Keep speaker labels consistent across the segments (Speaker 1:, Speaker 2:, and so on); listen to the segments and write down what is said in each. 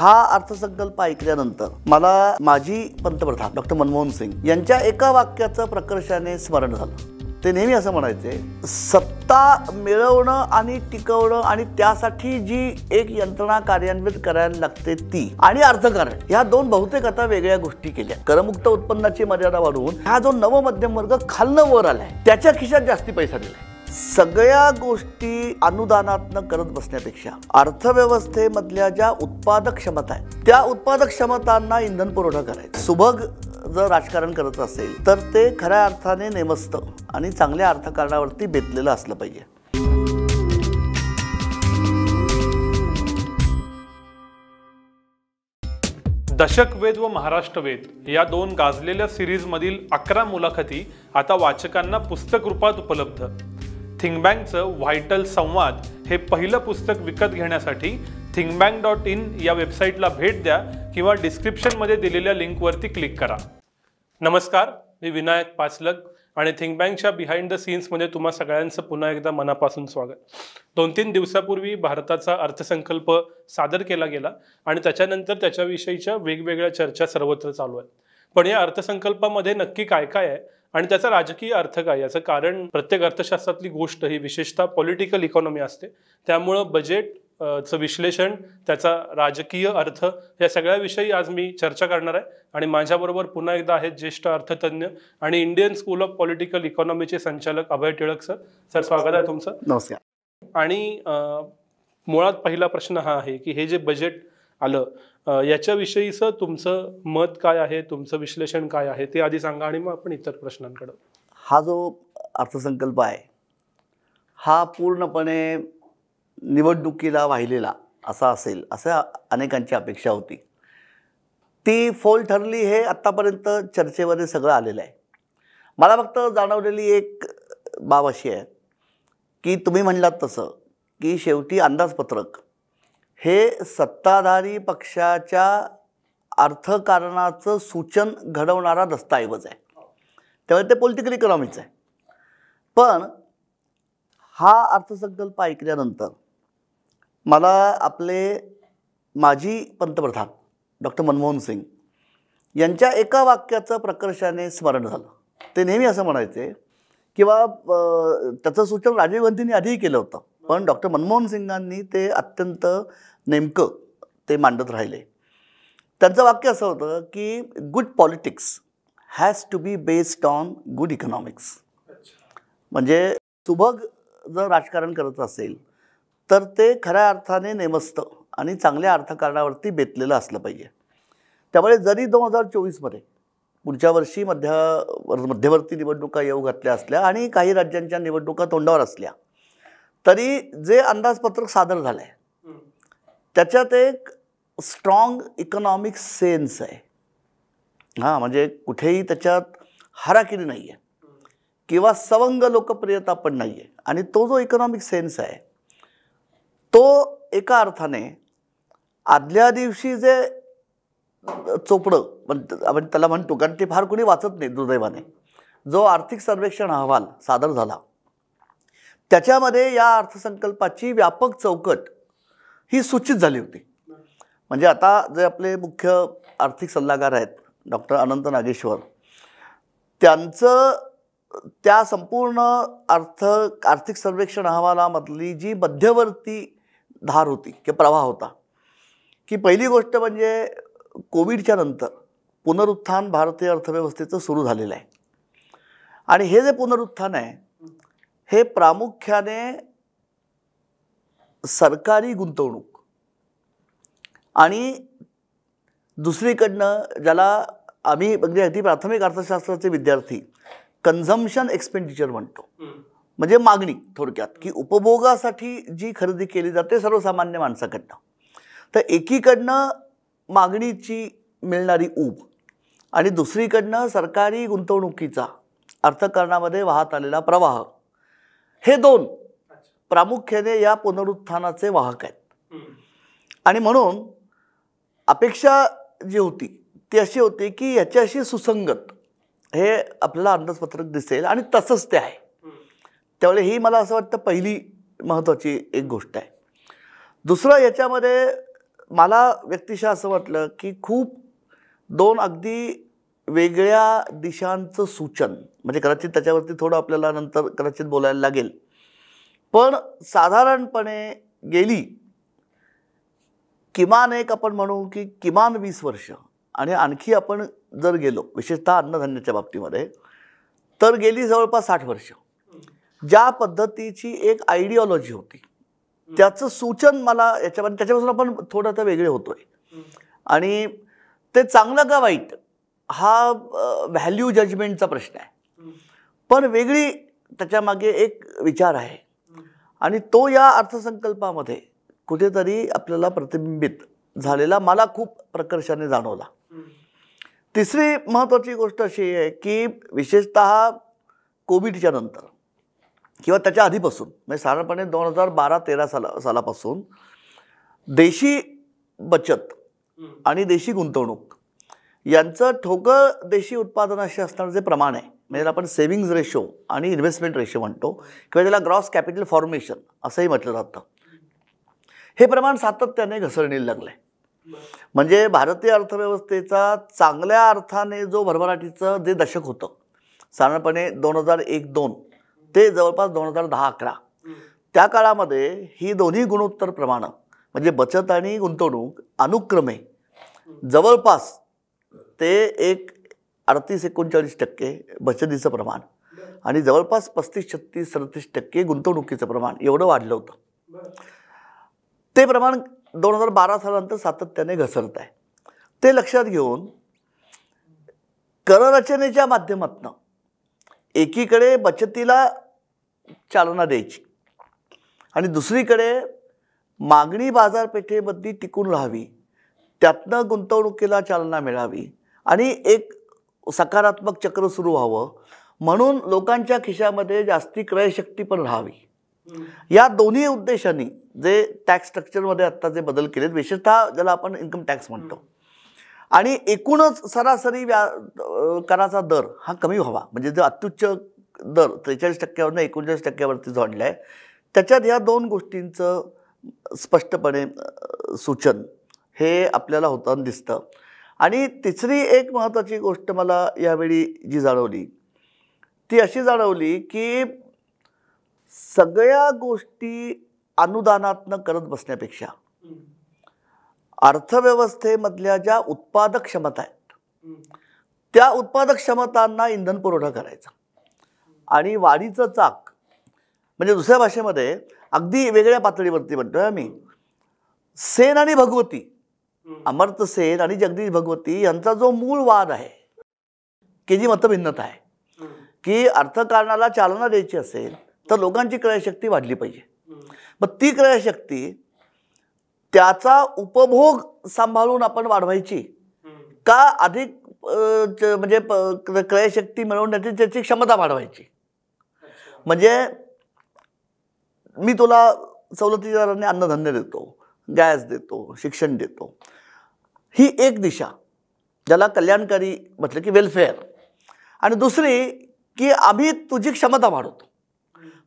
Speaker 1: हा अर्थसंकल्प ऐकल्यानंतर मला माजी पंतप्रधान डॉक्टर मनमोहन सिंग यांच्या एका वाक्याचं प्रकर्षाने स्मरण झालं ते नेहमी असं म्हणायचे सत्ता मिळवणं आणि टिकवणं आणि त्यासाठी जी एक यंत्रणा कार्यान्वित करायला लागते ती आणि अर्थकारण ह्या दोन बहुतेक आता वेगळ्या गोष्टी केल्या करमुक्त उत्पन्नाची मर्यादा वाढवून हा जो मध्यम वर्ग खालनं वर आलाय त्याच्या खिशात जास्ती पैसा दिलाय सगळ्या गोष्टी अनुदानातनं करत बसण्यापेक्षा अर्थव्यवस्थेमधल्या ज्या उत्पादक क्षमता आहेत त्या उत्पादक क्षमतांना इंधन पुरवठा करायचा सुभग जर राजकारण करत असेल तर ते खऱ्या अर्थाने नेमस्त आणि चांगल्या अर्थकारणावरती बेतलेलं असलं पाहिजे
Speaker 2: दशक वेद व महाराष्ट्र वेद या दोन गाजलेल्या सिरीज मधील अकरा मुलाखती आता वाचकांना पुस्तक रूपात उपलब्ध थिंगबँगचं व्हायटल संवाद हे पहिलं पुस्तक विकत घेण्यासाठी थिंगबँग डॉट इन या वेबसाईटला भेट द्या किंवा डिस्क्रिप्शनमध्ये दिलेल्या लिंकवरती क्लिक करा नमस्कार मी विनायक पाचलक आणि थिंकबँकच्या बिहाइंड द सीन्समध्ये तुम्हा सगळ्यांचं पुन्हा एकदा मनापासून स्वागत दोन तीन दिवसापूर्वी भारताचा अर्थसंकल्प सादर केला गेला आणि त्याच्यानंतर त्याच्याविषयीच्या वेगवेगळ्या चर्चा सर्वत्र चालू आहेत पण या अर्थसंकल्पामध्ये नक्की काय काय आहे आणि त्याचा राजकीय अर्थ काय याचं कारण प्रत्येक अर्थशास्त्रातली गोष्ट ही विशेषतः पॉलिटिकल इकॉनॉमी असते त्यामुळं बजेट विश्लेषण त्याचा राजकीय अर्थ या सगळ्याविषयी आज मी चर्चा करणार आहे आणि माझ्याबरोबर पुन्हा एकदा आहेत ज्येष्ठ अर्थतज्ञ आणि इंडियन स्कूल ऑफ पॉलिटिकल इकॉनॉमीचे संचालक अभय टिळक सर सर स्वागत आहे तुमचं
Speaker 1: नमस्कार
Speaker 2: आणि मुळात पहिला प्रश्न हा आहे की हे जे बजेट आलं याच्याविषयीचं तुमचं मत काय आहे तुमचं विश्लेषण काय आहे ते आधी सांगा आणि मग आपण इतर प्रश्नांकडं
Speaker 1: हा जो अर्थसंकल्प आहे हा पूर्णपणे निवडणुकीला वाहिलेला असा असेल असं अनेकांची अपेक्षा होती ती फोल ठरली हे आत्तापर्यंत चर्चेमध्ये सगळं आलेलं आहे मला फक्त जाणवलेली एक बाब अशी आहे की तुम्ही म्हणलात तसं की शेवटी अंदाजपत्रक हे सत्ताधारी पक्षाच्या अर्थकारणाचं सूचन घडवणारा दस्तऐवज आहे त्यामुळे ते पॉलिटिकल इकॉनॉमीच आहे पण हा अर्थसंकल्प ऐकल्यानंतर मला आपले माजी पंतप्रधान डॉक्टर मनमोहन सिंग यांच्या एका वाक्याचं प्रकर्षाने स्मरण झालं ते नेहमी असं म्हणायचे किंवा त्याचं सूचन राजीव गांधींनी आधीही केलं होतं पण डॉक्टर मनमोहन सिंगांनी ते अत्यंत नेमकं ते मांडत राहिले त्यांचं वाक्य असं होतं की good politics has to be based on good economics म्हणजे सुभग जर राजकारण करत असेल तर ते खऱ्या अर्थाने नेमस्त आणि चांगल्या अर्थकारणावरती बेतलेलं असलं पाहिजे त्यामुळे जरी दोन हजार चोवीसमध्ये पुढच्या वर्षी मध्य मध्यवर्ती निवडणुका येऊ घातल्या असल्या आणि काही राज्यांच्या निवडणुका तोंडावर असल्या तरी जे अंदाजपत्रक सादर झालं आहे त्याच्यात एक स्ट्रॉंग इकॉनॉमिक सेन्स आहे हां म्हणजे कुठेही त्याच्यात हराकिरी नाही आहे किंवा सवंग लोकप्रियता पण नाही आहे आणि तो जो इकॉनॉमिक सेन्स आहे तो एका अर्थाने आदल्या दिवशी जे चोपडं आपण त्याला म्हणतो कारण ते फार कोणी वाचत नाही दुर्दैवाने जो आर्थिक सर्वेक्षण अहवाल सादर झाला त्याच्यामध्ये या अर्थसंकल्पाची व्यापक चौकट ही सूचित झाली होती म्हणजे आता जे आपले मुख्य आर्थिक सल्लागार आहेत डॉक्टर अनंत नागेश्वर त्यांचं त्या संपूर्ण अर्थ आर्थिक सर्वेक्षण अहवालामधली जी मध्यवर्ती धार होती किंवा प्रवाह होता की पहिली गोष्ट म्हणजे कोविडच्या नंतर पुनरुत्थान भारतीय अर्थव्यवस्थेचं सुरू झालेलं आहे आणि हे जे पुनरुत्थान आहे हे प्रामुख्याने सरकारी गुंतवणूक आणि दुसरीकडनं ज्याला आम्ही म्हणजे अगदी प्राथमिक अर्थशास्त्राचे विद्यार्थी कन्झम्शन एक्सपेंडिचर म्हणतो म्हणजे मागणी थोडक्यात की उपभोगासाठी जी खरेदी केली जाते सर्वसामान्य माणसाकडनं तर एकीकडनं मागणीची मिळणारी ऊब आणि दुसरीकडनं सरकारी गुंतवणुकीचा अर्थकारणामध्ये वाहत आलेला प्रवाह हे दोन प्रामुख्याने या पुनरुत्थानाचे वाहक आहेत आणि म्हणून अपेक्षा जी होती ती अशी होती की याच्याशी सुसंगत हे आपल्याला अंदाजपत्रक दिसेल आणि तसंच ते आहे त्यामुळे ही मला असं वाटतं पहिली महत्त्वाची एक गोष्ट आहे दुसरं याच्यामध्ये मला व्यक्तिशः असं वाटलं की खूप दोन अगदी वेगळ्या दिशांचं सूचन म्हणजे कदाचित त्याच्यावरती थोडं आपल्याला नंतर कदाचित बोलायला लागेल पण साधारणपणे गेली किमान एक आपण म्हणू की किमान वीस वर्ष आणि आणखी आपण जर गेलो विशेषतः अन्नधान्याच्या बाबतीमध्ये तर गेली जवळपास साठ वर्ष ज्या पद्धतीची एक आयडिओलॉजी होती त्याचं सूचन मला याच्यामध्ये त्याच्यापासून आपण थोडं तर वेगळे होतोय आणि ते चांगलं का वाईट हा व्हॅल्यू जजमेंटचा प्रश्न आहे पण वेगळी त्याच्यामागे एक विचार आहे आणि तो या अर्थसंकल्पामध्ये कुठेतरी आपल्याला प्रतिबिंबित झालेला मला खूप प्रकर्षाने जाणवला तिसरी महत्त्वाची गोष्ट अशी आहे की विशेषत कोविडच्या नंतर किंवा त्याच्या आधीपासून म्हणजे साधारणपणे दोन हजार बारा तेरा साला सालापासून देशी बचत आणि देशी गुंतवणूक यांचं ठोकं देशी उत्पादनाशी असणारं जे प्रमाण आहे म्हणजे आपण सेव्हिंग्ज रेशो आणि इन्व्हेस्टमेंट रेशो म्हणतो किंवा त्याला ग्रॉस कॅपिटल फॉर्मेशन असंही म्हटलं जातं हे प्रमाण सातत्याने घसरणीला लागलं आहे म्हणजे भारतीय अर्थव्यवस्थेचा चांगल्या अर्थाने जो भरभराटीचं जे दशक होतं साधारणपणे दोन हजार एक दोन ते जवळपास दोन हजार दहा अकरा त्या काळामध्ये ही दोन्ही गुणोत्तर प्रमाणं म्हणजे बचत आणि गुंतवणूक अनुक्रमे जवळपास ते एक अडतीस एकोणचाळीस टक्के बचतीचं प्रमाण आणि जवळपास पस्तीस छत्तीस सदतीस टक्के गुंतवणुकीचं प्रमाण एवढं वाढलं होतं ते प्रमाण दोन हजार बारा सालानंतर सातत्याने घसरत आहे ते लक्षात घेऊन कररचनेच्या माध्यमातनं एकीकडे बचतीला चालना द्यायची आणि दुसरीकडे मागणी बाजारपेठेमध्ये टिकून राहावी त्यातनं गुंतवणुकीला चालना मिळावी आणि एक सकारात्मक चक्र सुरू व्हावं म्हणून लोकांच्या खिशामध्ये जास्ती क्रयशक्ती पण राहावी या दोन्ही उद्देशाने जे टॅक्स स्ट्रक्चरमध्ये आत्ता जे बदल केलेत विशेषतः ज्याला आपण इन्कम टॅक्स म्हणतो आणि एकूणच सरासरी व्या कराचा दर हा कमी व्हावा म्हणजे जो अत्युच्च दर त्रेचाळीस टक्क्यावरनं एकोणचाळीस टक्क्यावरती जोडला आहे त्याच्यात या दोन गोष्टींचं स्पष्टपणे सूचन हे आपल्याला होताना दिसतं आणि तिसरी एक महत्त्वाची गोष्ट मला यावेळी जी जाणवली ती अशी जाणवली की सगळ्या गोष्टी अनुदानातनं करत बसण्यापेक्षा अर्थव्यवस्थेमधल्या ज्या उत्पादक क्षमता आहेत त्या उत्पादक क्षमतांना इंधन पुरवठा करायचा आणि वाढीचं चाक म्हणजे दुसऱ्या भाषेमध्ये अगदी वेगळ्या पातळीवरती म्हणतोय आम्ही सेन आणि भगवती सेन आणि जगदीश भगवती यांचा जो मूळ वाद आहे की जी मतभिन्नता आहे की अर्थकारणाला चालना द्यायची असेल तर लोकांची क्रयशक्ती वाढली पाहिजे मग ती क्रयशक्ती त्याचा उपभोग सांभाळून आपण वाढवायची का अधिक म्हणजे क्रयशक्ती मिळवण्याची त्याची क्षमता वाढवायची म्हणजे मी तुला सवलतीदारांनी अन्नधान्य देतो गॅस देतो शिक्षण देतो ही एक दिशा ज्याला कल्याणकारी म्हटलं की वेलफेअर आणि दुसरी की आम्ही तुझी क्षमता वाढवतो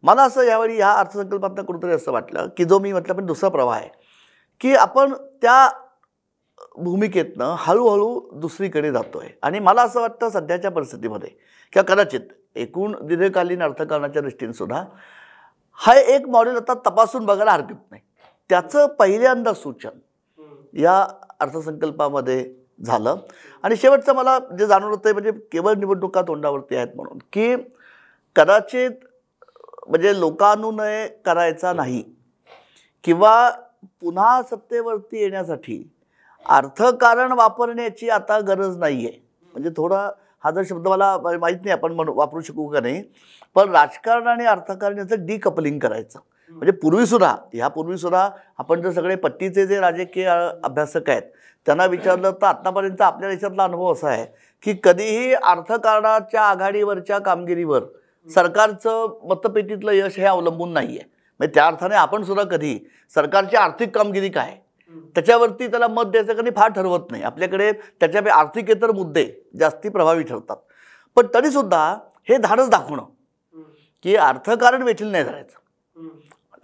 Speaker 1: मला असं यावेळी ह्या अर्थसंकल्पात कुठंतरी असं वाटलं की जो मी म्हटलं पण दुसरा प्रवाह आहे की आपण त्या भूमिकेतनं हळूहळू दुसरीकडे जातो आहे आणि मला असं वाटतं सध्याच्या परिस्थितीमध्ये किंवा कदाचित एकूण दीर्घकालीन अर्थकारणाच्या दृष्टीने सुद्धा हा एक मॉडेल आता तपासून बघायला हरकत नाही त्याचं पहिल्यांदा सूचन या अर्थसंकल्पामध्ये झालं आणि शेवटचं मला जे जाणवलं ते म्हणजे केवळ निवडणुका तोंडावरती आहेत म्हणून की कदाचित म्हणजे लोकानुनय करायचा नाही किंवा पुन्हा सत्तेवरती येण्यासाठी अर्थकारण वापरण्याची आता गरज नाही आहे म्हणजे थोडा हा जर शब्द मला माहीत नाही आपण म्हणू वापरू शकू का नाही पण राजकारण आणि अर्थकारण याचं डिकपलिंग करायचं म्हणजे पूर्वीसुद्धा ह्यापूर्वीसुद्धा आपण जर सगळे पट्टीचे जे राजकीय अभ्यासक आहेत त्यांना विचारलं तर आत्तापर्यंत आपल्या देशातला अनुभव असा आहे की कधीही अर्थकारणाच्या आघाडीवरच्या कामगिरीवर सरकारचं मतपेटीतलं यश हे अवलंबून नाही आहे म्हणजे त्या अर्थाने आपण सुद्धा कधी सरकारची आर्थिक कामगिरी काय त्याच्यावरती त्याला मत द्यायचं कधी फार ठरवत नाही आपल्याकडे त्याच्या आर्थिकेतर मुद्दे जास्ती प्रभावी ठरतात पण तरीसुद्धा हे धाडस दाखवणं की अर्थकारण वेठील नाही धरायचं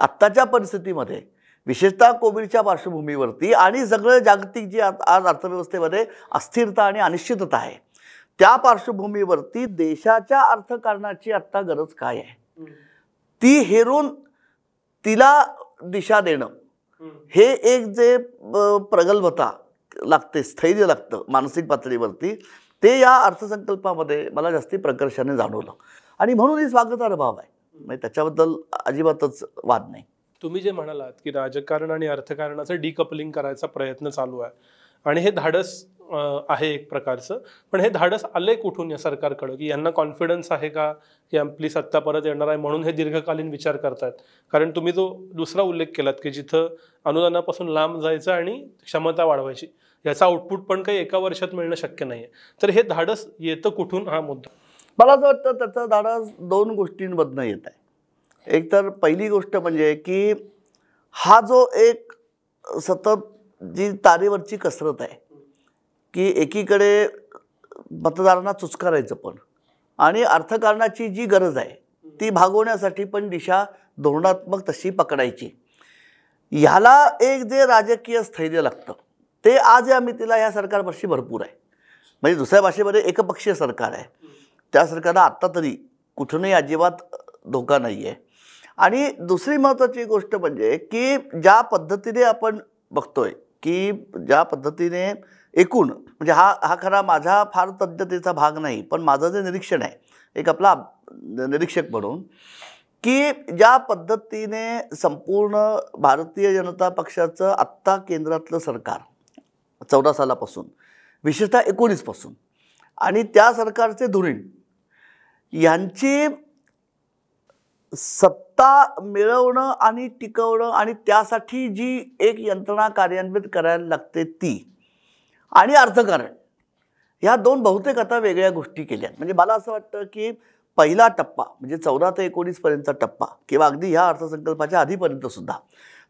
Speaker 1: आत्ताच्या परिस्थितीमध्ये विशेषतः कोविडच्या पार्श्वभूमीवरती आणि सगळं जागतिक जी आज अर्थव्यवस्थेमध्ये अस्थिरता आणि अनिश्चितता आहे त्या पार्श्वभूमीवरती देशाच्या अर्थकारणाची आत्ता गरज काय आहे ती हेरून तिला दिशा देणं हे एक जे प्रगल्भता लागते स्थैर्य लागतं मानसिक पातळीवरती ते या अर्थसंकल्पामध्ये मला जास्ती प्रकर्षाने जाणवलं आणि म्हणून ही स्वागतार्ह भाव आहे म्हणजे त्याच्याबद्दल अजिबातच वाद नाही
Speaker 2: तुम्ही जे म्हणालात की राजकारण आणि अर्थकारणाचं डिकपलिंग करायचा प्रयत्न चालू आहे आणि हे धाडस आहे एक प्रकारचं पण हे धाडस आलंय कुठून या सरकारकडं की यांना कॉन्फिडन्स आहे का की आपली सत्ता परत येणार आहे म्हणून हे दीर्घकालीन विचार करतात कारण तुम्ही जो दुसरा उल्लेख केलात की जिथं अनुदानापासून लांब जायचं आणि क्षमता वाढवायची याचा आउटपुट पण काही एका वर्षात मिळणं शक्य नाही तर हे धाडस येतं कुठून हा मुद्दा
Speaker 1: मला असं वाटतं त्याचं धाडस दोन गोष्टींमधनं येत आहे एकतर पहिली गोष्ट म्हणजे की हा जो एक सतत जी तारेवरची कसरत आहे की एकीकडे मतदारांना चुचकारायचं पण आणि अर्थकारणाची जी गरज आहे ती भागवण्यासाठी पण दिशा धोरणात्मक तशी पकडायची ह्याला एक जे राजकीय स्थैर्य लागतं ते आज या मितीला या सरकारपाशी भरपूर आहे म्हणजे दुसऱ्या भाषेमध्ये एकपक्षीय सरकार आहे त्या सरकारला आत्ता तरी कुठूनही अजिबात धोका नाही आहे आणि दुसरी महत्त्वाची गोष्ट म्हणजे की ज्या पद्धतीने आपण बघतोय की ज्या पद्धतीने एकूण म्हणजे हा हा खरा माझा फार तज्ज्ञतेचा भाग नाही पण माझं जे निरीक्षण आहे एक आपला निरीक्षक म्हणून की ज्या पद्धतीने संपूर्ण भारतीय जनता पक्षाचं आत्ता केंद्रातलं सरकार चौदा सालापासून विशेषतः एकोणीसपासून आणि त्या सरकारचे धुरीण यांची सत्ता मिळवणं आणि टिकवणं आणि त्यासाठी जी एक यंत्रणा कार्यान्वित करायला लागते ती आणि अर्थकारण ह्या दोन बहुतेक आता वेगळ्या गोष्टी केल्या म्हणजे मला असं वाटतं की पहिला टप्पा म्हणजे चौदा ते एकोणीसपर्यंतचा टप्पा किंवा अगदी ह्या अर्थसंकल्पाच्या आधीपर्यंतसुद्धा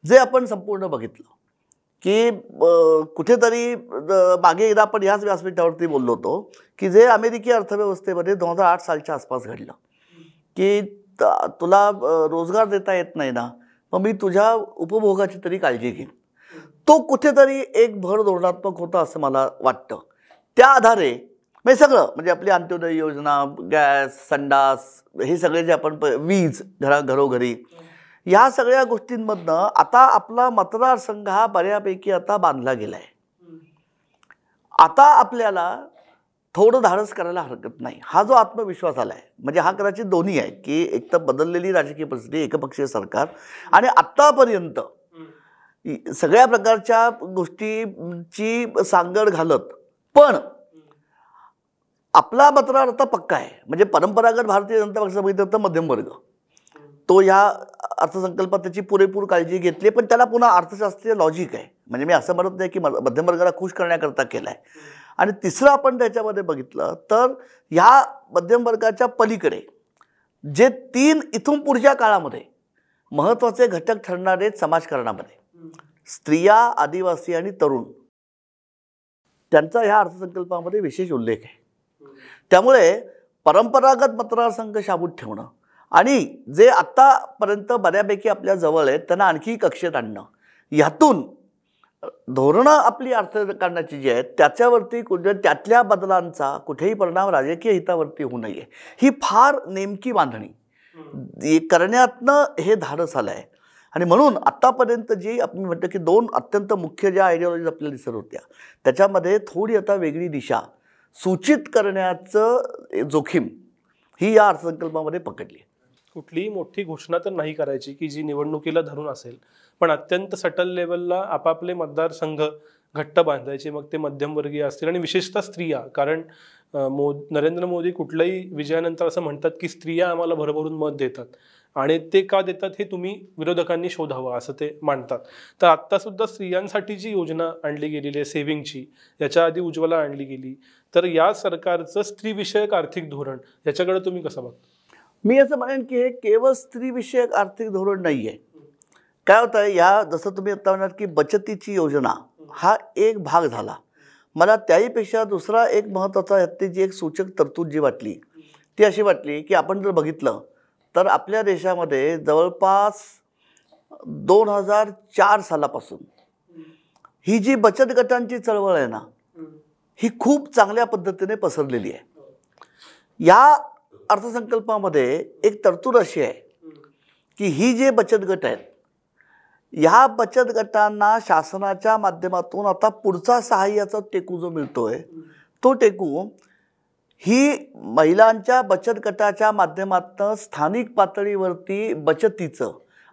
Speaker 1: जे आपण संपूर्ण बघितलं की कुठेतरी मागे एकदा आपण ह्याच व्यासपीठावरती बोललो होतो की जे अमेरिकी अर्थव्यवस्थेमध्ये दोन हजार आठ सालच्या आसपास घडलं की तुला रोजगार देता येत नाही ना मग मी तुझ्या उपभोगाची तरी काळजी घेईन तो कुठेतरी एक भर धोरणात्मक होता असं मला वाटतं त्या आधारे म्हणजे सगळं म्हणजे आपली अंत्योदय योजना गॅस संडास हे सगळे जे आपण वीज घरा घरोघरी ह्या सगळ्या गोष्टींमधनं आता आपला मतदारसंघ हा बऱ्यापैकी आता बांधला गेला आहे आता आपल्याला थोडं धाडस करायला हरकत नाही हा जो आत्मविश्वास आला आहे म्हणजे हा कदाचित दोन्ही आहे की एक तर बदललेली राजकीय परिस्थिती एकपक्षीय सरकार आणि आत्तापर्यंत सगळ्या प्रकारच्या गोष्टीची सांगड घालत पण आपला मात्र आता पक्का आहे म्हणजे परंपरागत भारतीय जनता पक्षाचा बघितलं तर मध्यम वर्ग तो ह्या अर्थसंकल्पात त्याची पुरेपूर काळजी घेतली पण त्याला पुन्हा अर्थशास्त्रीय लॉजिक आहे म्हणजे मी असं म्हणत नाही की मध्यमवर्गाला खुश करण्याकरता केला आहे आणि तिसरं आपण त्याच्यामध्ये बघितलं तर ह्या मध्यमवर्गाच्या पलीकडे जे तीन इथून पुढच्या काळामध्ये महत्त्वाचे घटक ठरणारे समाजकारणामध्ये स्त्रिया आदिवासी आणि तरुण त्यांचा ह्या अर्थसंकल्पामध्ये विशेष उल्लेख आहे त्यामुळे परंपरागत मतदारसंघ शाबूत ठेवणं आणि जे आत्तापर्यंत बऱ्यापैकी आपल्या जवळ आहेत त्यांना आणखी कक्षेत आणणं ह्यातून धोरणं आपली अर्थकारणाची जी आहेत त्याच्यावरती कुठल्या त्यातल्या बदलांचा कुठेही परिणाम राजकीय हितावरती होऊ नये ही फार नेमकी बांधणी करण्यातनं हे धाडस आलं आहे आणि म्हणून आत्तापर्यंत जी आपण म्हणतो की दोन अत्यंत मुख्य ज्या आयडियॉलॉजीज आपल्याला दिसत होत्या त्याच्यामध्ये थोडी आता वेगळी दिशा सूचित करण्याचं जोखीम
Speaker 2: ही या अर्थसंकल्पामध्ये पकडली कुठलीही मोठी घोषणा तर नाही करायची की जी निवडणुकीला धरून असेल पण अत्यंत सटल लेवलला आपापले मतदारसंघ घट्ट बांधायचे मग ते मध्यमवर्गीय असतील आणि विशेषतः स्त्रिया कारण मो नरेंद्र मोदी कुठल्याही विजयानंतर असं म्हणतात की स्त्रिया आम्हाला भरभरून मत देतात आणि ते का देतात हे तुम्ही विरोधकांनी शोधावं असं ते मांडतात तर आत्तासुद्धा स्त्रियांसाठी जी योजना आणली गेलेली आहे सेव्हिंगची याच्या आधी उज्ज्वला आणली गेली तर या सरकारचं स्त्रीविषयक आर्थिक धोरण याच्याकडे तुम्ही कसं बघता मी असं म्हणेन की हे केवळ स्त्रीविषयक आर्थिक धोरण नाही आहे
Speaker 1: काय होतं या जसं तुम्ही आत्ता म्हणाल की बचतीची योजना हा एक भाग झाला मला त्याहीपेक्षा दुसरा एक महत्त्वाचा ह्यातली जी एक सूचक तरतूद जी वाटली ती अशी वाटली की आपण जर बघितलं तर आपल्या देशामध्ये जवळपास दोन हजार चार सालापासून ही जी बचत गटांची चळवळ आहे ना ही खूप चांगल्या पद्धतीने पसरलेली आहे या अर्थसंकल्पामध्ये एक तरतूद अशी आहे की ही जे बचत गट आहेत ह्या बचत गटांना शासनाच्या माध्यमातून आता पुढचा सहाय्याचा टेकू जो मिळतोय तो टेकू ही महिलांच्या बचत गटाच्या माध्यमातून स्थानिक पातळीवरती बचतीचं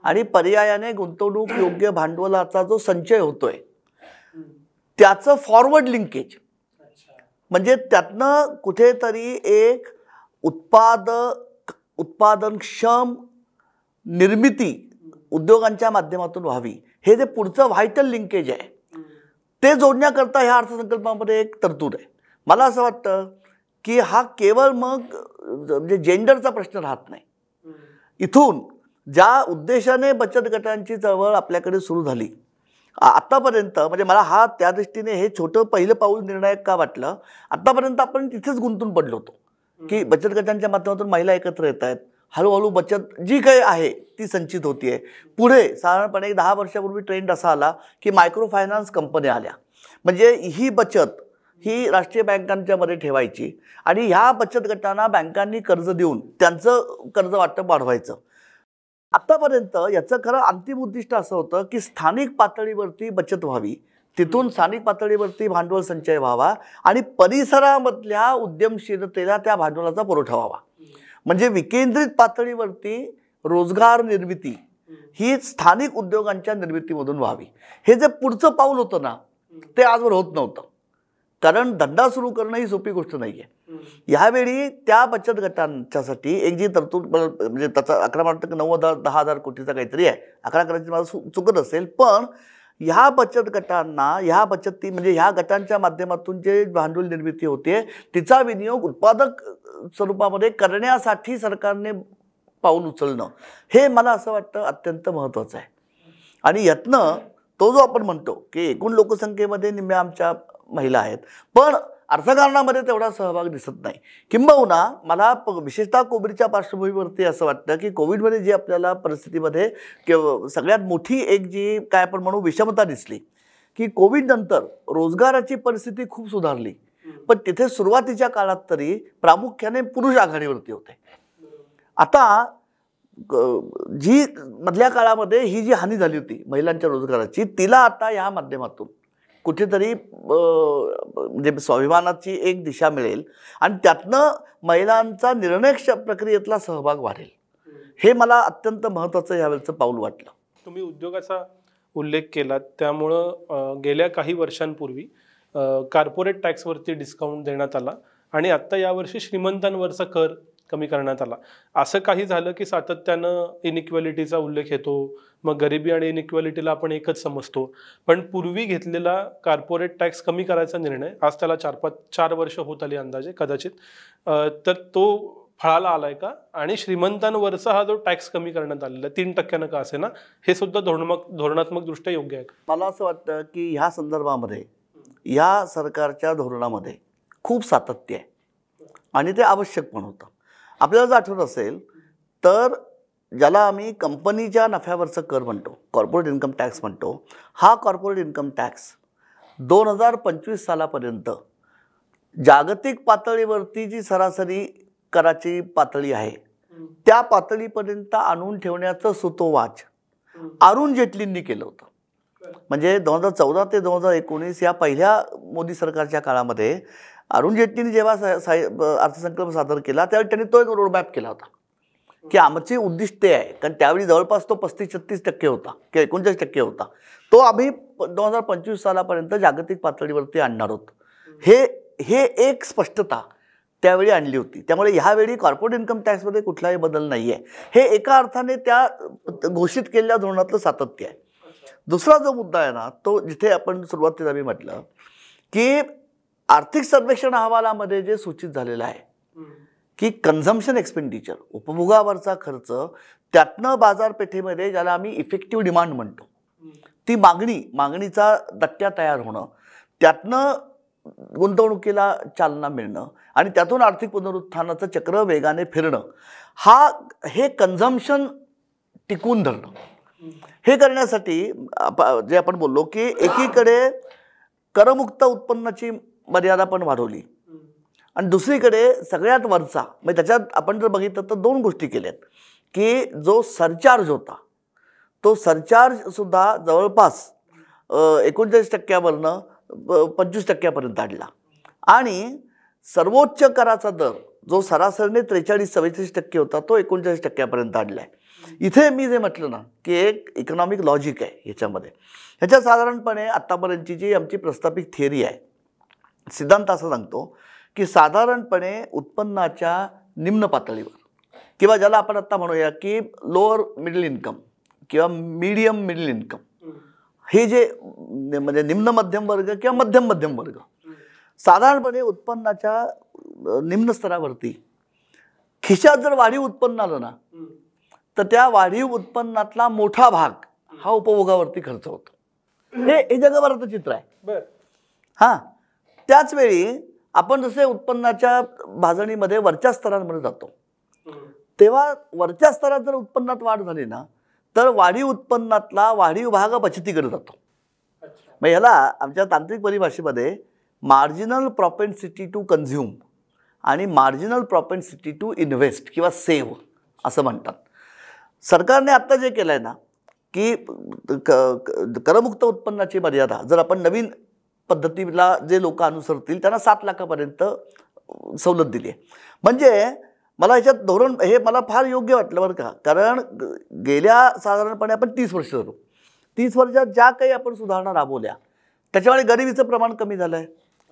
Speaker 1: आणि पर्यायाने गुंतवणूक योग्य भांडवलाचा जो संचय होतोय त्याचं फॉरवर्ड लिंकेज म्हणजे त्यातनं कुठेतरी एक उत्पाद उत्पादनक्षम निर्मिती उद्योगांच्या माध्यमातून व्हावी हे जे पुढचं व्हायटल लिंकेज आहे ते जोडण्याकरता ह्या अर्थसंकल्पामध्ये एक तरतूद आहे मला असं वाटतं की हा केवळ मग म्हणजे जेंडरचा प्रश्न राहत नाही इथून ज्या उद्देशाने बचत गटांची चळवळ आपल्याकडे सुरू झाली आत्तापर्यंत म्हणजे मला हा त्या दृष्टीने हे छोटं पहिलं पाऊल निर्णायक का वाटलं आत्तापर्यंत आपण तिथेच गुंतून पडलो होतो की बचत गटांच्या माध्यमातून महिला एकत्र येत आहेत हळूहळू बचत जी काही आहे ती संचित होती आहे पुढे साधारणपणे दहा वर्षापूर्वी ट्रेंड असा आला की मायक्रो फायनान्स कंपन्या आल्या म्हणजे ही बचत ही राष्ट्रीय बँकांच्यामध्ये ठेवायची आणि ह्या बचत गटांना बँकांनी कर्ज देऊन त्यांचं कर्ज वाटप वाढवायचं आत्तापर्यंत याचं खरं अंतिम उद्दिष्ट असं होतं की स्थानिक पातळीवरती बचत व्हावी तिथून स्थानिक पातळीवरती भांडवल संचय व्हावा आणि परिसरामधल्या उद्यमशीलतेला त्या भांडवलाचा पुरवठा व्हावा म्हणजे विकेंद्रित पातळीवरती रोजगार निर्मिती ही स्थानिक उद्योगांच्या निर्मितीमधून व्हावी हे जे पुढचं पाऊल होतं ना ते आजवर होत नव्हतं कारण धंदा सुरू करणं ही सोपी गोष्ट नाही आहे यावेळी त्या बचत गटांच्यासाठी एक जी तरतूद म्हणजे त्याचा अकरा वाटतं की नव्वद दहा हजार कोटीचा काहीतरी आहे अकरा करायची मला चुकत असेल पण ह्या बचत गटांना ह्या बचती म्हणजे ह्या गटांच्या माध्यमातून जे भांडवल निर्मिती होते तिचा विनियोग उत्पादक स्वरूपामध्ये करण्यासाठी सरकारने पाऊल उचलणं हे मला असं वाटतं अत्यंत महत्त्वाचं आहे आणि यत्न तो जो आपण म्हणतो की एकूण लोकसंख्येमध्ये निम्म्या आमच्या महिला आहेत पण अर्थकारणामध्ये तेवढा सहभाग दिसत नाही किंबहुना मला प विशेषतः कोविडच्या पार्श्वभूमीवरती असं वाटतं की कोविडमध्ये जी आपल्याला परिस्थितीमध्ये कि सगळ्यात मोठी एक जी काय आपण म्हणू विषमता दिसली की कोविडनंतर रोजगाराची परिस्थिती खूप सुधारली पण तिथे सुरुवातीच्या काळात तरी प्रामुख्याने पुरुष आघाडीवरती होते आता जी मधल्या काळामध्ये ही जी हानी झाली होती महिलांच्या रोजगाराची तिला आता या माध्यमातून कुठेतरी म्हणजे स्वाभिमानाची एक दिशा मिळेल आणि त्यातनं महिलांचा
Speaker 2: निर्णय प्रक्रियेतला सहभाग वाढेल हे मला अत्यंत महत्त्वाचं यावेळेचं पाऊल वाटलं तुम्ही उद्योगाचा उल्लेख केला त्यामुळं गेल्या काही वर्षांपूर्वी कार्पोरेट टॅक्सवरती डिस्काउंट देण्यात आला आणि आत्ता यावर्षी श्रीमंतांवरचा कर कमी करण्यात आला असं काही झालं की सातत्यानं इनइक्वॅलिटीचा उल्लेख येतो मग गरिबी आणि इनइक्वॅलिटीला आपण एकच समजतो पण पूर्वी घेतलेला कॉर्पोरेट टॅक्स कमी करायचा निर्णय आज त्याला चार पाच चार वर्ष होत आली अंदाजे कदाचित तर तो फळाला आलाय का आणि श्रीमंतांवरचा हा जो टॅक्स कमी करण्यात आलेला तीन टक्क्यानं का असे ना हे सुद्धा धोरणात्मक धोरणात्मक दृष्ट्या योग्य आहे
Speaker 1: मला असं वाटतं की ह्या संदर्भामध्ये या सरकारच्या धोरणामध्ये खूप सातत्य आहे आणि ते आवश्यक पण होतं आपल्याला जर आठवत असेल तर ज्याला आम्ही कंपनीच्या नफ्यावरचं कर म्हणतो कॉर्पोरेट इन्कम टॅक्स म्हणतो हा कॉर्पोरेट इन्कम टॅक्स दोन हजार पंचवीस सालापर्यंत जागतिक पातळीवरती जी सरासरी कराची पातळी आहे त्या पातळीपर्यंत आणून ठेवण्याचं सुतोवाच अरुण जेटलींनी केलं होतं म्हणजे दोन हजार चौदा ते दोन हजार एकोणीस या पहिल्या मोदी सरकारच्या काळामध्ये अरुण जेटलीने जेव्हा अर्थसंकल्प सादर केला त्यावेळी त्यांनी तो एक रोडमॅप केला होता की आमची उद्दिष्ट ते आहे कारण त्यावेळी जवळपास तो पस्तीस छत्तीस टक्के होता किंवा एकोणचाळीस टक्के होता तो आम्ही दोन हजार पंचवीस सालापर्यंत जागतिक पातळीवरती आणणार होतो हे हे एक स्पष्टता त्यावेळी आणली होती त्यामुळे ह्यावेळी कॉर्पोरेट इन्कम टॅक्समध्ये कुठलाही बदल नाही आहे हे एका अर्थाने त्या घोषित केलेल्या धोरणातलं सातत्य आहे दुसरा जो मुद्दा आहे ना तो जिथे आपण सुरुवातीला मी म्हटलं की आर्थिक सर्वेक्षण अहवालामध्ये जे सूचित झालेलं आहे की कन्झम्पशन एक्सपेंडिचर उपभोगावरचा खर्च त्यातनं बाजारपेठेमध्ये ज्याला आम्ही इफेक्टिव्ह डिमांड म्हणतो ती मागणी मागणीचा दट्ट्या तयार होणं त्यातनं गुंतवणुकीला चालना मिळणं आणि त्यातून आर्थिक पुनरुत्थानाचं चक्र वेगाने फिरणं हा हे कन्झम्पशन टिकून धरणं हे करण्यासाठी जे आपण बोललो की एकीकडे करमुक्त उत्पन्नाची मर्यादा पण वाढवली आणि दुसरीकडे सगळ्यात वरचा म्हणजे त्याच्यात आपण जर बघितलं तर दोन गोष्टी केल्यात की जो सरचार्ज होता तो सरचार्जसुद्धा जवळपास एकोणचाळीस टक्क्यावरनं पंचवीस टक्क्यापर्यंत आणला आणि सर्वोच्च कराचा दर जो सरासरीने त्रेचाळीस चव्वेचाळीस टक्के होता तो एकोणचाळीस टक्क्यापर्यंत आणला आहे इथे मी जे म्हटलं ना की एक इकॉनॉमिक लॉजिक आहे ह्याच्यामध्ये ह्याच्या साधारणपणे आत्तापर्यंतची जी आमची प्रस्थापित थिअरी आहे सिद्धांत असा सांगतो की साधारणपणे उत्पन्नाच्या निम्न पातळीवर किंवा ज्याला आपण आत्ता म्हणूया की लोअर मिडल इन्कम किंवा मीडियम मिडल इन्कम हे जे म्हणजे निम्न मध्यम वर्ग किंवा मध्यम मध्यम वर्ग साधारणपणे उत्पन्नाच्या निम्न स्तरावरती खिशात जर वाढीव उत्पन्न आलं ना तर त्या वाढीव उत्पन्नातला मोठा भाग हा उपभोगावरती खर्च होतो हे हे जगभराचं चित्र आहे बरं हां त्याचवेळी आपण जसे उत्पन्नाच्या भाजणीमध्ये वरच्या स्तरांमध्ये जातो तेव्हा वरच्या स्तरात जर उत्पन्नात वाढ झाली ना तर वाढीव उत्पन्नातला वाढीव भाग बचतीकडे जातो मग ह्याला आमच्या तांत्रिक परिभाषेमध्ये मार्जिनल सिटी टू कन्झ्युम आणि मार्जिनल सिटी टू इन्व्हेस्ट किंवा सेव्ह असं म्हणतात सरकारने आत्ता जे केलं आहे ना की करमुक्त उत्पन्नाची मर्यादा जर आपण नवीन पद्धतीला जे लोक अनुसरतील त्यांना सात लाखापर्यंत सवलत दिली आहे म्हणजे मला ह्याच्यात धोरण हे मला फार योग्य वाटलं बरं का कारण गेल्या साधारणपणे आपण तीस वर्ष झालो तीस वर्षात ज्या काही आपण सुधारणा राबवल्या त्याच्यामुळे गरिबीचं प्रमाण कमी झालं आहे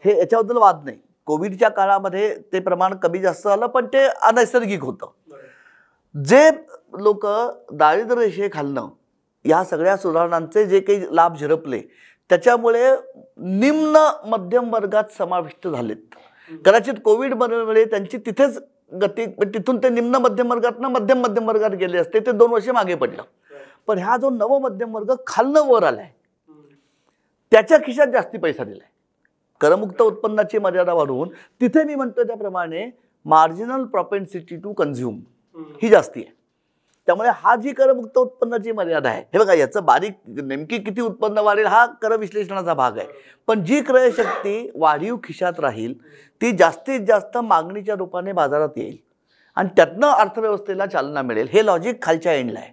Speaker 1: हे याच्याबद्दल वाद नाही कोविडच्या काळामध्ये ते प्रमाण कमी जास्त झालं पण ते अनैसर्गिक होतं जे लोक दारिद्र्य रेषे खालणं या सगळ्या सुधारणांचे जे काही लाभ झिरपले त्याच्यामुळे निम्न मध्यम वर्गात समाविष्ट झालेत कदाचित कोविड मुळे त्यांची तिथेच गती म्हणजे तिथून ते निम्न मध्यम ना मध्यम मध्यम वर्गात गेले असते ते दोन वर्षे मागे पडलं पण हा जो नव मध्यम वर्ग खालनं वर आलाय त्याच्या खिशात जास्ती पैसा दिलाय करमुक्त उत्पन्नाची मर्यादा वाढवून तिथे मी म्हणतो त्याप्रमाणे मार्जिनल प्रॉपेन्सिटी टू कन्झ्युम ही जास्ती आहे त्यामुळे हा जी करमुक्त उत्पन्नाची मर्यादा आहे हे बघा याचं बारीक नेमकी किती उत्पन्न वाढेल हा कर विश्लेषणाचा भाग आहे पण जी क्रयशक्ती वाढीव खिशात राहील ती जास्तीत जास्त मागणीच्या रूपाने बाजारात येईल आणि त्यातनं अर्थव्यवस्थेला चालना मिळेल हे लॉजिक खालच्या एंडला आहे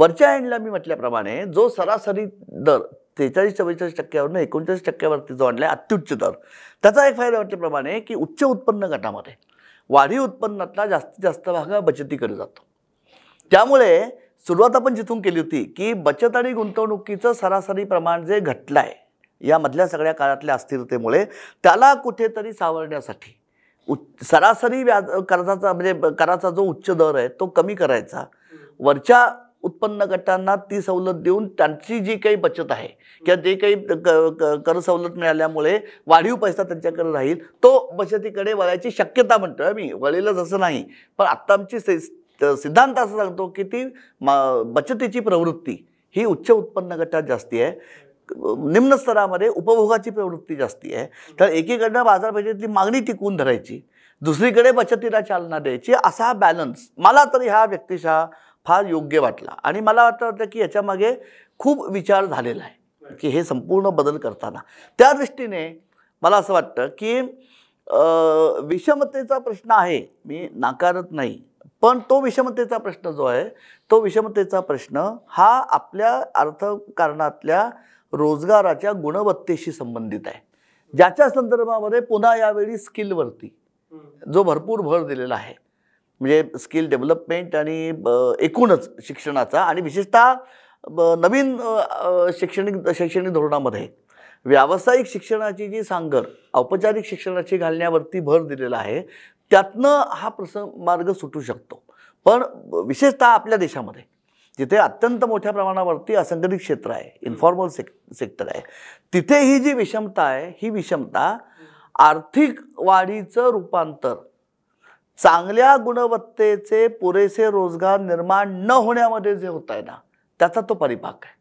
Speaker 1: वरच्या एंडला मी म्हटल्याप्रमाणे जो सरासरी दर त्रेचाळीस चव्वेचाळीस टक्क्यावरनं एकोणचाळीस टक्क्यावरती जो आणला आहे अत्युच्च दर त्याचा एक फायदा म्हटल्याप्रमाणे की उच्च उत्पन्न गटामध्ये वाढीव उत्पन्नातला जास्तीत जास्त भाग बचतीकडे जातो त्यामुळे सुरुवात आपण जिथून केली होती की बचत आणि गुंतवणुकीचं सरासरी प्रमाण जे घटलं आहे यामधल्या सगळ्या काळातल्या अस्थिरतेमुळे त्याला कुठेतरी सावरण्यासाठी उच्च सरासरी व्याज कर्जाचा म्हणजे कराचा जो उच्च दर आहे तो कमी करायचा वरच्या उत्पन्न गटांना ती सवलत देऊन त्यांची जी काही बचत आहे किंवा जे काही कर सवलत मिळाल्यामुळे वाढीव पैसा त्यांच्याकडे राहील तो बचतीकडे वळायची शक्यता म्हणतोय मी वळेलच असं नाही पण आत्ता आमची तर सिद्धांत असं सांगतो की ती बचतीची प्रवृत्ती ही उच्च उत्पन्न गटात जास्ती आहे निम्न स्तरामध्ये उपभोगाची प्रवृत्ती जास्ती आहे तर एकीकडनं बाजारपेठेतली मागणी टिकून धरायची दुसरीकडे बचतीला चालना द्यायची असा बॅलन्स मला तरी हा व्यक्तिशः फार योग्य वाटला आणि मला वाटतं वाटतं की याच्यामागे खूप विचार झालेला आहे की हे संपूर्ण बदल करताना त्या दृष्टीने मला असं वाटतं की विषमतेचा प्रश्न आहे मी नाकारत नाही पण तो विषमतेचा प्रश्न जो आहे तो विषमतेचा प्रश्न हा आपल्या अर्थकारणातल्या रोजगाराच्या गुणवत्तेशी संबंधित आहे ज्याच्या संदर्भामध्ये पुन्हा यावेळी स्किलवरती जो भरपूर भर दिलेला आहे म्हणजे स्किल डेव्हलपमेंट आणि एकूणच शिक्षणाचा आणि विशेषतः नवीन शैक्षणिक शैक्षणिक धोरणामध्ये व्यावसायिक शिक्षणाची जी सांगर औपचारिक शिक्षणाची घालण्यावरती भर दिलेला आहे त्यातनं हा प्रसंग मार्ग सुटू शकतो पण विशेषतः आपल्या देशामध्ये जिथे अत्यंत मोठ्या प्रमाणावरती असंघटित क्षेत्र आहे इन्फॉर्मल सेक सेक्टर आहे तिथे ही जी विषमता आहे ही विषमता आर्थिक वाढीचं रूपांतर चांगल्या गुणवत्तेचे पुरेसे रोजगार निर्माण न होण्यामध्ये जे होत आहे ना त्याचा तो परिपाक आहे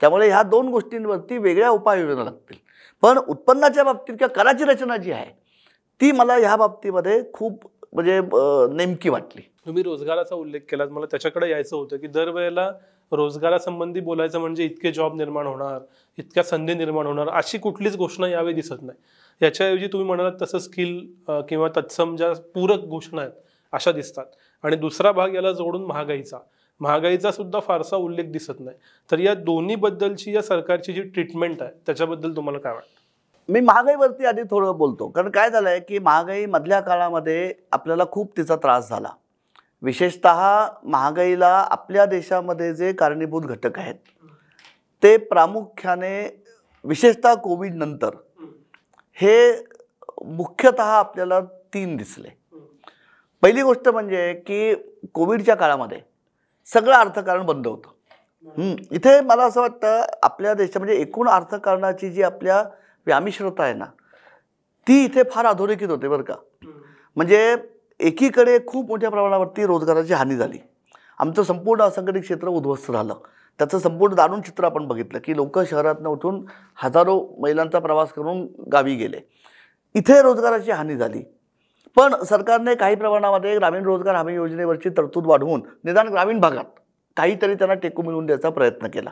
Speaker 1: त्यामुळे ह्या दोन गोष्टींवरती वेगळ्या उपाययोजना लागतील पण उत्पन्नाच्या बाबतीत किंवा कराची रचना जी आहे ती मला ह्या बाबतीमध्ये खूप म्हणजे नेमकी वाटली
Speaker 2: तुम्ही रोजगाराचा उल्लेख केला मला त्याच्याकडे यायचं होतं की दरवेळेला रोजगारासंबंधी बोलायचं म्हणजे इतके जॉब निर्माण होणार इतक्या संधी निर्माण होणार अशी कुठलीच घोषणा यावेळी दिसत नाही याच्याऐवजी तुम्ही म्हणालात तसं स्किल किंवा तत्सम ज्या पूरक घोषणा आहेत अशा दिसतात आणि दुसरा भाग याला जोडून महागाईचा महागाईचा सुद्धा फारसा उल्लेख दिसत नाही तर या दोन्हीबद्दलची या सरकारची जी ट्रीटमेंट आहे त्याच्याबद्दल तुम्हाला काय वाटतं मी
Speaker 1: महागाईवरती आधी थोडं बोलतो कारण काय झालं आहे की महागाईमधल्या काळामध्ये आपल्याला खूप तिचा त्रास झाला विशेषत महागाईला आपल्या देशामध्ये जे कारणीभूत घटक आहेत ते प्रामुख्याने विशेषतः कोविडनंतर हे मुख्यतः आपल्याला तीन दिसले पहिली गोष्ट म्हणजे की कोविडच्या काळामध्ये सगळं अर्थकारण बंद होतं इथे मला असं वाटतं आपल्या देशा म्हणजे एकूण अर्थकारणाची जी आपल्या व्यामिश्रता आहे ना ती इथे फार अधोरेखित होते बरं का म्हणजे एकीकडे खूप मोठ्या प्रमाणावरती रोजगाराची हानी झाली आमचं संपूर्ण असंघटित क्षेत्र उद्ध्वस्त झालं त्याचं संपूर्ण दारुण चित्र आपण बघितलं की लोक शहरातनं उठून हजारो महिलांचा प्रवास करून गावी गेले इथे रोजगाराची हानी झाली पण सरकारने काही प्रमाणामध्ये ग्रामीण रोजगार हमी योजनेवरची तरतूद वाढवून निदान ग्रामीण भागात काहीतरी त्यांना टेकू मिळवून द्यायचा प्रयत्न केला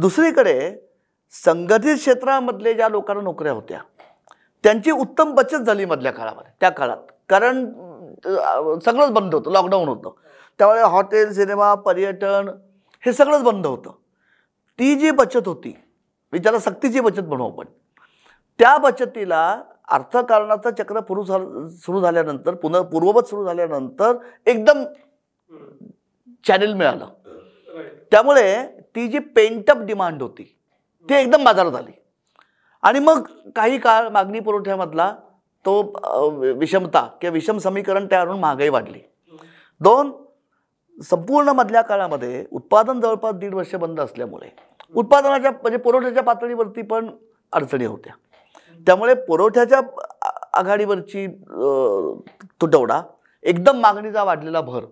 Speaker 1: दुसरीकडे संघटित क्षेत्रामधले ज्या लोकांना नोकऱ्या होत्या त्यांची उत्तम बचत झाली मधल्या काळामध्ये त्या काळात कारण सगळंच बंद होतं लॉकडाऊन होतं त्यामुळे हॉटेल सिनेमा पर्यटन हे सगळंच बंद होतं ती जी बचत होती त्याला सक्तीची बचत म्हणू आपण त्या बचतीला अर्थकारणाचं चक्र पुरू सुरू झाल्यानंतर पुन्हा पूर्ववत सुरू झाल्यानंतर एकदम चॅनेल मिळालं त्यामुळे ती जी पेंटअप डिमांड होती ते एकदम बाजारात आली आणि मग काही काळ मागणी पुरवठ्यामधला तो विषमता किंवा विषम समीकरण तयारून महागाई वाढली दोन संपूर्ण मधल्या काळामध्ये उत्पादन जवळपास दीड वर्ष बंद असल्यामुळे उत्पादनाच्या म्हणजे पुरवठ्याच्या पातळीवरती पण अडचणी होत्या त्यामुळे पुरवठ्याच्या आघाडीवरची तुटवडा एकदम मागणीचा वाढलेला भर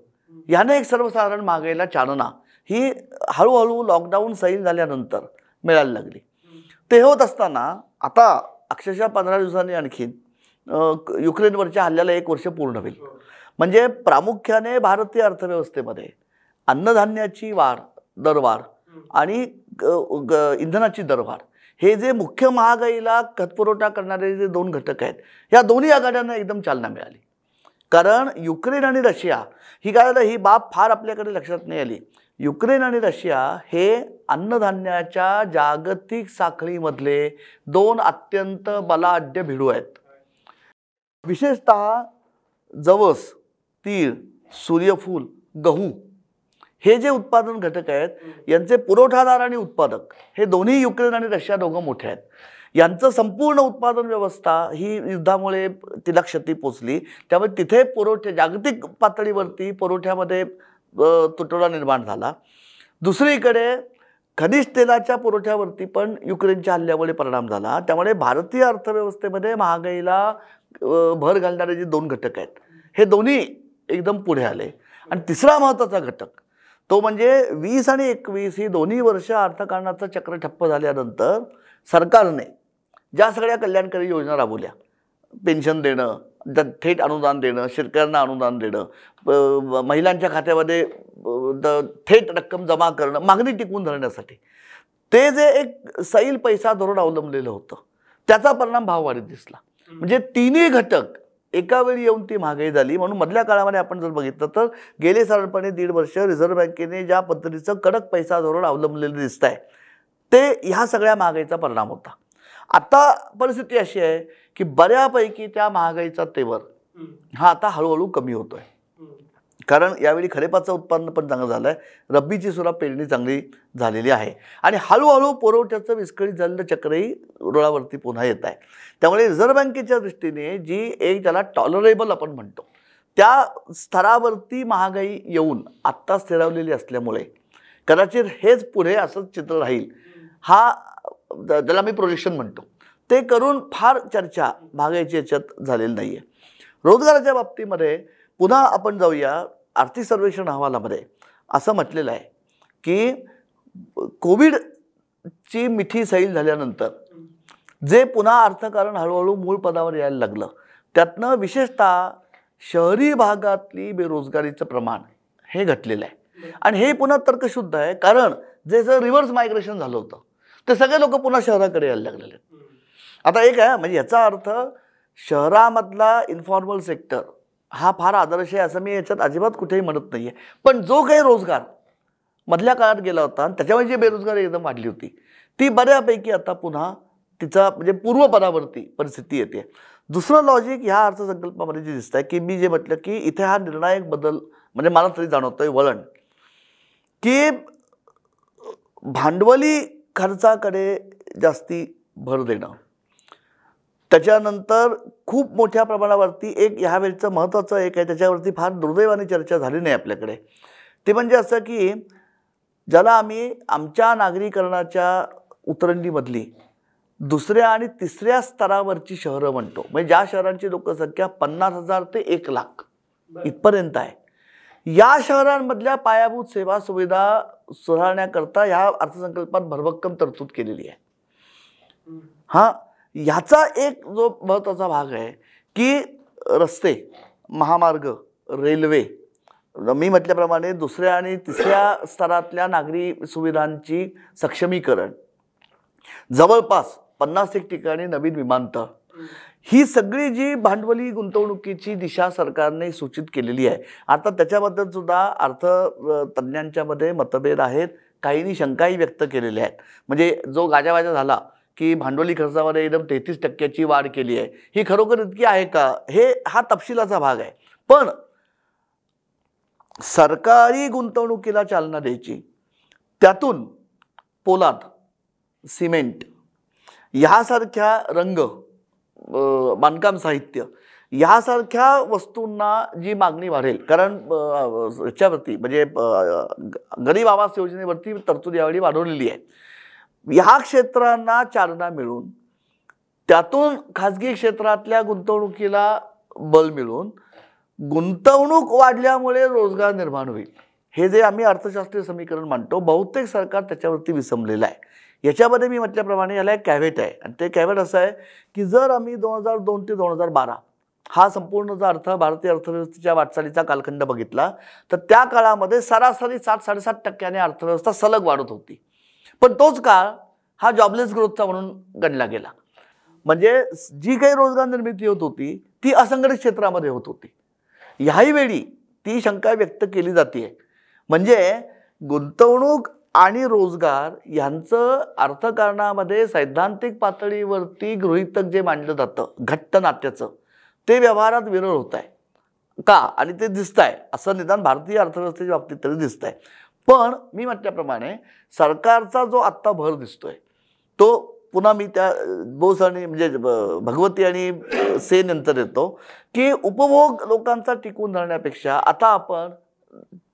Speaker 1: याने एक सर्वसाधारण महागाईला चालना ही हळूहळू लॉकडाऊन सैल झाल्यानंतर मिळायला लागली ते होत असताना आता अक्षरशः पंधरा दिवसांनी आणखीन युक्रेनवरच्या हल्ल्याला एक वर्ष पूर्ण होईल म्हणजे प्रामुख्याने भारतीय अर्थव्यवस्थेमध्ये अन्नधान्याची वाढ दरवाढ आणि इंधनाची दरवाढ हे जे मुख्य महागाईला खतपुरवठा करणारे जे दोन घटक आहेत या दोन्ही आघाड्यांना एकदम चालना मिळाली कारण युक्रेन आणि रशिया ही काय झालं ही बाब फार आपल्याकडे लक्षात नाही आली युक्रेन आणि रशिया हे अन्नधान्याच्या जागतिक साखळीमधले दोन अत्यंत बलाढ्य भिडू आहेत विशेषत जवस तीळ सूर्यफूल गहू हे जे उत्पादन घटक आहेत यांचे पुरवठादार आणि उत्पादक हे दोन्ही युक्रेन आणि रशिया दोघं मोठे आहेत यांचं संपूर्ण उत्पादन व्यवस्था ही युद्धामुळे तिला क्षती पोचली त्यामुळे तिथे पुरवठ्या जागतिक पातळीवरती पुरवठ्यामध्ये तुटवडा निर्माण झाला दुसरीकडे खनिज तेलाच्या पुरवठ्यावरती पण युक्रेनच्या हल्ल्यामुळे परिणाम झाला त्यामुळे भारतीय अर्थव्यवस्थेमध्ये महागाईला भर घालणारे जे दोन घटक आहेत हे दोन्ही एकदम पुढे आले आणि तिसरा महत्त्वाचा घटक तो म्हणजे वीस आणि एकवीस ही दोन्ही वर्ष अर्थकारणाचं चक्र ठप्प झाल्यानंतर सरकारने ज्या सगळ्या कल्याणकारी योजना राबवल्या पेन्शन देणं द थेट अनुदान देणं शेतकऱ्यांना अनुदान देणं महिलांच्या खात्यामध्ये द थेट रक्कम जमा करणं मागणी टिकवून धरण्यासाठी ते जे एक सैल पैसा धोरण अवलंबलेलं होतं त्याचा परिणाम भाववाढीत दिसला म्हणजे तिन्ही घटक एका वेळी येऊन ती महागाई झाली म्हणून मधल्या काळामध्ये आपण जर बघितलं तर गेले साधारणपणे दीड वर्ष रिझर्व्ह बँकेने ज्या पद्धतीचं कडक पैसा धोरण अवलंबलेलं दिसत आहे ते ह्या सगळ्या महागाईचा परिणाम होता आता परिस्थिती अशी आहे की बऱ्यापैकी त्या महागाईचा तेवर हा आता हळूहळू कमी होतो आहे कारण यावेळी खरेपाचं उत्पन्न पण चांगलं झालं आहे रब्बीची सुद्धा पेरणी चांगली झालेली आहे आणि हळूहळू पुरवठ्याचं विस्कळीत झालेलं चक्रही रुळावरती पुन्हा येत आहे त्यामुळे रिझर्व्ह बँकेच्या दृष्टीने जी एक ज्याला टॉलरेबल आपण म्हणतो त्या स्तरावरती महागाई येऊन आत्ता स्थिरावलेली असल्यामुळे कदाचित हेच पुढे असंच चित्र राहील हा त्याला मी प्रोजेक्शन म्हणतो ते करून फार चर्चा भागायची याच्यात झालेली नाही आहे रोजगाराच्या बाबतीमध्ये पुन्हा आपण जाऊया आर्थिक सर्वेक्षण अहवालामध्ये असं म्हटलेलं आहे की कोविडची मिठी सैल झाल्यानंतर जे पुन्हा अर्थकारण हळूहळू मूळ पदावर यायला लागलं त्यातनं विशेषतः शहरी भागातली बेरोजगारीचं प्रमाण हे घटलेलं आहे आणि हे पुन्हा तर्कशुद्ध आहे कारण जे रिव्हर्स मायग्रेशन झालं होतं ते सगळे लोक पुन्हा शहराकडे यायला लागलेले आहेत आता एक आहे म्हणजे याचा अर्थ शहरामधला इन्फॉर्मल सेक्टर हा फार आदर्श आहे असं मी याच्यात अजिबात कुठेही म्हणत नाही आहे पण जो काही रोजगार मधल्या काळात गेला होता आणि त्याच्यामुळे जी बेरोजगारी एकदम वाढली होती ती बऱ्यापैकी आता पुन्हा तिचा म्हणजे पूर्वपदावरती परिस्थिती येते दुसरं लॉजिक ह्या अर्थसंकल्पामध्ये जे दिसतं की मी जे म्हटलं की इथे हा निर्णायक बदल म्हणजे मला तरी जाणवतोय वळण की भांडवली खर्चाकडे जास्ती भर देणं त्याच्यानंतर खूप मोठ्या प्रमाणावरती एक ह्या वेळचं महत्त्वाचं एक आहे त्याच्यावरती फार दुर्दैवाने चर्चा झाली नाही आपल्याकडे ते म्हणजे असं की ज्याला आम्ही आमच्या नागरीकरणाच्या उतरंडीमधली दुसऱ्या आणि तिसऱ्या स्तरावरची शहरं म्हणतो म्हणजे ज्या शहरांची लोकसंख्या पन्नास हजार ते एक लाख इथपर्यंत आहे या शहरांमधल्या पायाभूत सेवा सुविधा सुधारण्याकरता ह्या अर्थसंकल्पात भरभक्कम तरतूद केलेली आहे हा ह्याचा एक जो महत्त्वाचा भाग आहे की रस्ते महामार्ग रेल्वे मी म्हटल्याप्रमाणे दुसऱ्या आणि तिसऱ्या स्तरातल्या नागरी सुविधांची सक्षमीकरण जवळपास पन्नास एक ठिकाणी नवीन विमानतळ ही सगळी जी भांडवली गुंतवणुकीची दिशा सरकारने सूचित केलेली आहे आता त्याच्याबद्दल सुद्धा तज्ज्ञांच्यामध्ये मतभेद आहेत काहींनी शंकाही व्यक्त केलेल्या आहेत म्हणजे जो गाजावाजा झाला की भांडवली खर्चामध्ये एकदम तेहतीस टक्क्याची वाढ केली आहे ही खरोखर इतकी आहे का हे हा तपशिलाचा भाग आहे पण सरकारी गुंतवणुकीला चालना द्यायची त्यातून पोलाद सिमेंट ह्यासारख्या रंग बांधकाम साहित्य यासारख्या वस्तूंना जी मागणी वाढेल कारण याच्यावरती म्हणजे गरीब आवास योजनेवरती तरतूद यावेळी वाढवलेली आहे ह्या क्षेत्रांना चालना मिळून त्यातून खाजगी क्षेत्रातल्या गुंतवणुकीला बल मिळून गुंतवणूक वाढल्यामुळे रोजगार निर्माण होईल हे जे आम्ही अर्थशास्त्रीय समीकरण मांडतो बहुतेक सरकार त्याच्यावरती विसंबलेलं आहे याच्यामध्ये मी म्हटल्याप्रमाणे याला एक कॅव्हेट आहे आणि ते कॅव्हेट असं आहे की जर आम्ही दोन हजार दोन ते दोन हजार बारा हा संपूर्ण जो अर्थ भारतीय अर्थव्यवस्थेच्या वाटचालीचा कालखंड बघितला तर त्या काळामध्ये सरासरी सात साडेसात टक्क्याने अर्थव्यवस्था सलग वाढत होती पण तोच काळ हा जॉबलेस ग्रोथचा म्हणून गणला गेला म्हणजे जी काही रोजगार निर्मिती होत होती ती असंघटित क्षेत्रामध्ये होत होती ह्याही वेळी ती शंका व्यक्त केली जाते म्हणजे गुंतवणूक आणि रोजगार यांचं अर्थकारणामध्ये सैद्धांतिक पातळीवरती गृहितक जे मांडलं जातं घट्ट नात्याचं ते व्यवहारात विरळ होत आहे का आणि ते दिसत आहे असं निदान भारतीय अर्थव्यवस्थेच्या बाबतीत तरी दिसत आहे पण मी म्हटल्याप्रमाणे सरकारचा जो आत्ता भर दिसतोय तो पुन्हा मी त्या बोस आणि म्हणजे भगवती आणि सेन नंतर येतो की उपभोग लोकांचा टिकून धरण्यापेक्षा आता आपण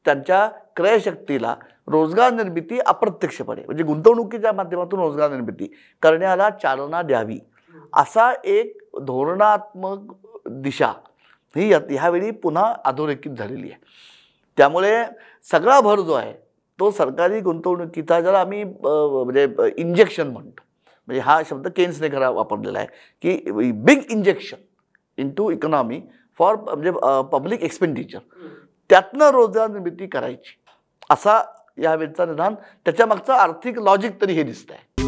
Speaker 1: त्यांच्या क्रयशक्तीला रोजगार निर्मिती अप्रत्यक्षपणे म्हणजे गुंतवणुकीच्या माध्यमातून रोजगार निर्मिती करण्याला चालना द्यावी असा एक धोरणात्मक दिशा ही ह्यावेळी पुन्हा अधोरेखित झालेली आहे त्यामुळे सगळा भर जो आहे तो सरकारी गुंतवणुकीचा ज्याला आम्ही म्हणजे इंजेक्शन म्हणतो म्हणजे हा शब्द केन्सने खरा वापरलेला आहे की big injection into economy for म्हणजे पब्लिक एक्सपेंडिचर त्यातनं रोजगार निर्मिती करायची असा या निदान त्याच्यामागचं आर्थिक लॉजिक तरी हे दिसतंय आहे